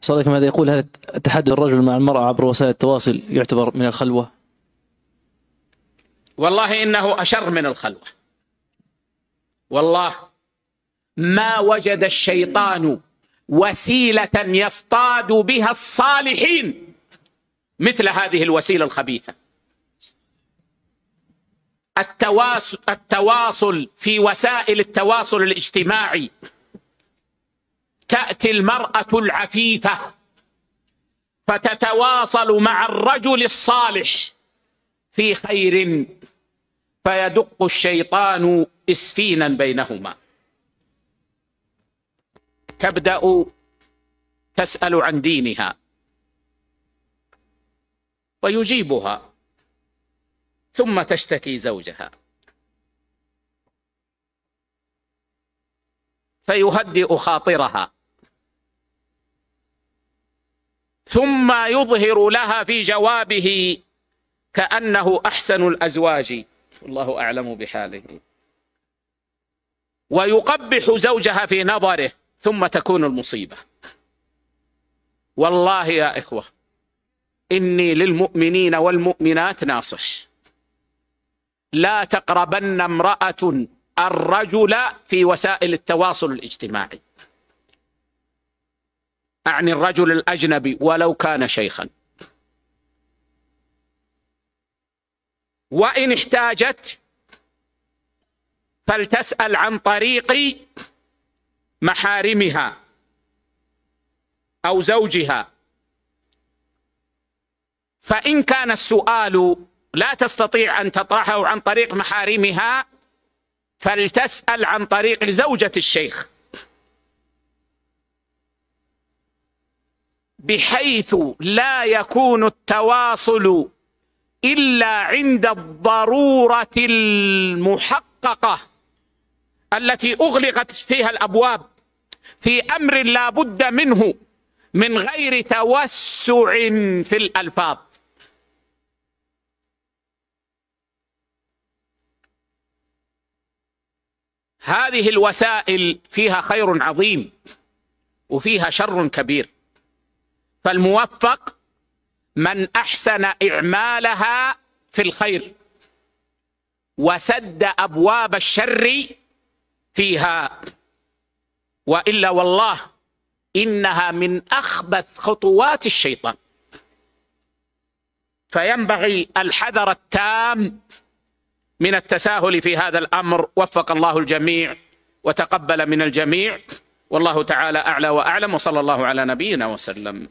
صديق ماذا يقول هل تحدث الرجل مع المرأة عبر وسائل التواصل يعتبر من الخلوة والله إنه أشر من الخلوة والله ما وجد الشيطان وسيلة يصطاد بها الصالحين مثل هذه الوسيلة الخبيثة التواصل في وسائل التواصل الاجتماعي تأتي المرأة العفيفة فتتواصل مع الرجل الصالح في خير فيدق الشيطان إسفينا بينهما تبدأ تسأل عن دينها ويجيبها ثم تشتكي زوجها فيهدئ خاطرها ثم يظهر لها في جوابه كأنه أحسن الأزواج والله أعلم بحاله ويقبح زوجها في نظره ثم تكون المصيبة والله يا إخوة إني للمؤمنين والمؤمنات ناصح لا تقربن امرأة الرجل في وسائل التواصل الاجتماعي أعني الرجل الأجنبي ولو كان شيخا وإن احتاجت فلتسأل عن طريق محارمها أو زوجها فإن كان السؤال لا تستطيع أن تطرحه عن طريق محارمها فلتسأل عن طريق زوجة الشيخ بحيث لا يكون التواصل الا عند الضروره المحققه التي اغلقت فيها الابواب في امر لا بد منه من غير توسع في الالفاظ هذه الوسائل فيها خير عظيم وفيها شر كبير فالموفق من أحسن إعمالها في الخير وسد أبواب الشر فيها وإلا والله إنها من أخبث خطوات الشيطان فينبغي الحذر التام من التساهل في هذا الأمر وفق الله الجميع وتقبل من الجميع والله تعالى أعلى وأعلم وصلى الله على نبينا وسلم